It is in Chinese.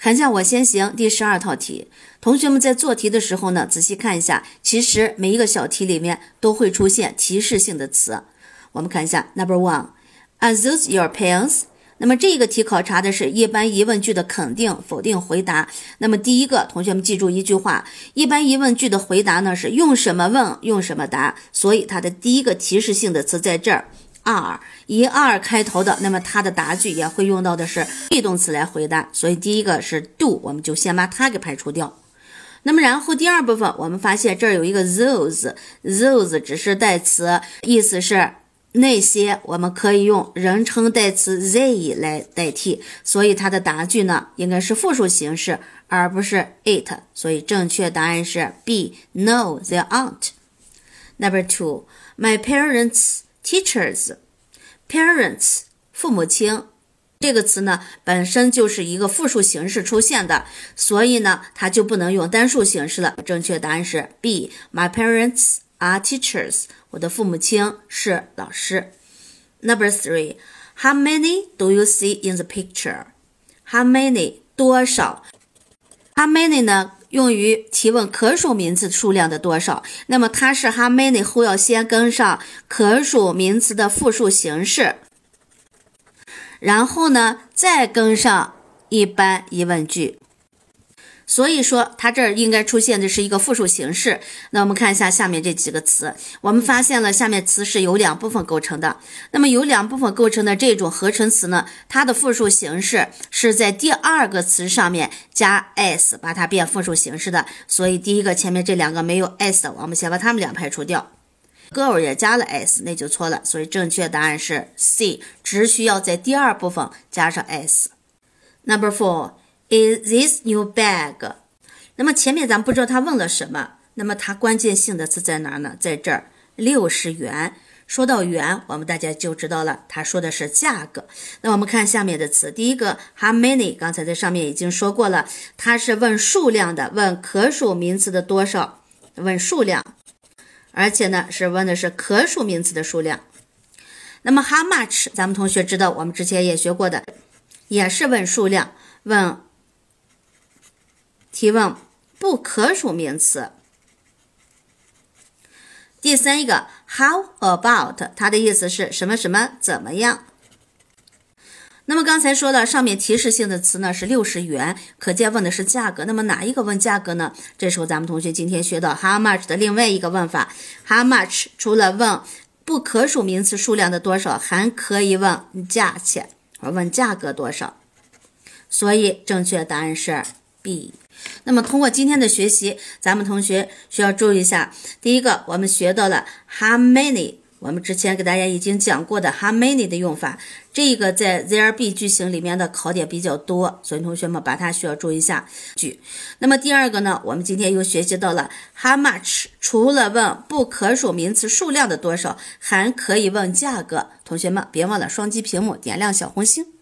看一下，我先行第十二套题。同学们在做题的时候呢，仔细看一下，其实每一个小题里面都会出现提示性的词。我们看一下，Number one，Are those your pens？那么这个题考察的是一般疑问句的肯定、否定回答。那么第一个，同学们记住一句话：一般疑问句的回答呢是用什么问，用什么答。所以它的第一个提示性的词在这儿。二 r 二开头的，那么它的答句也会用到的是 be 动词来回答，所以第一个是 do，我们就先把它给排除掉。那么然后第二部分，我们发现这儿有一个 those，those 只是代词，意思是那些，我们可以用人称代词 they 来代替，所以它的答句呢应该是复数形式，而不是 it，所以正确答案是 B。No，there aren't。Number two，my parents。Teachers, parents，父母亲，这个词呢本身就是一个复数形式出现的，所以呢它就不能用单数形式了。正确答案是 B。My parents are teachers。我的父母亲是老师。Number three，How many do you see in the picture？How many 多少？How many 呢？用于提问可数名词数量的多少，那么它是 how many 后要先跟上可数名词的复数形式，然后呢再跟上一般疑问句。所以说，它这儿应该出现的是一个复数形式。那我们看一下下面这几个词，我们发现了下面词是由两部分构成的。那么由两部分构成的这种合成词呢，它的复数形式是在第二个词上面加 s，把它变复数形式的。所以第一个前面这两个没有 s 的，我们先把它们俩排除掉。歌 l 也加了 s，那就错了。所以正确答案是 C，只需要在第二部分加上 s。Number four。Is this new bag? 那么前面咱不知道他问了什么，那么他关键性的词在哪儿呢？在这儿，六十元。说到元，我们大家就知道了，他说的是价格。那我们看下面的词，第一个 how many，刚才在上面已经说过了，它是问数量的，问可数名词的多少，问数量，而且呢是问的是可数名词的数量。那么 how much，咱们同学知道，我们之前也学过的，也是问数量，问。提问不可数名词。第三一个，How about？它的意思是什么什么怎么样？那么刚才说了，上面提示性的词呢是六十元，可见问的是价格。那么哪一个问价格呢？这时候咱们同学今天学到 How much 的另外一个问法，How much 除了问不可数名词数量的多少，还可以问价钱，问价格多少。所以正确答案是。B。那么通过今天的学习，咱们同学需要注意一下。第一个，我们学到了 how many，我们之前给大家已经讲过的 how many 的用法，这个在 there be 句型里面的考点比较多，所以同学们把它需要注意一下。句。那么第二个呢，我们今天又学习到了 how much，除了问不可数名词数量的多少，还可以问价格。同学们别忘了双击屏幕点亮小红心。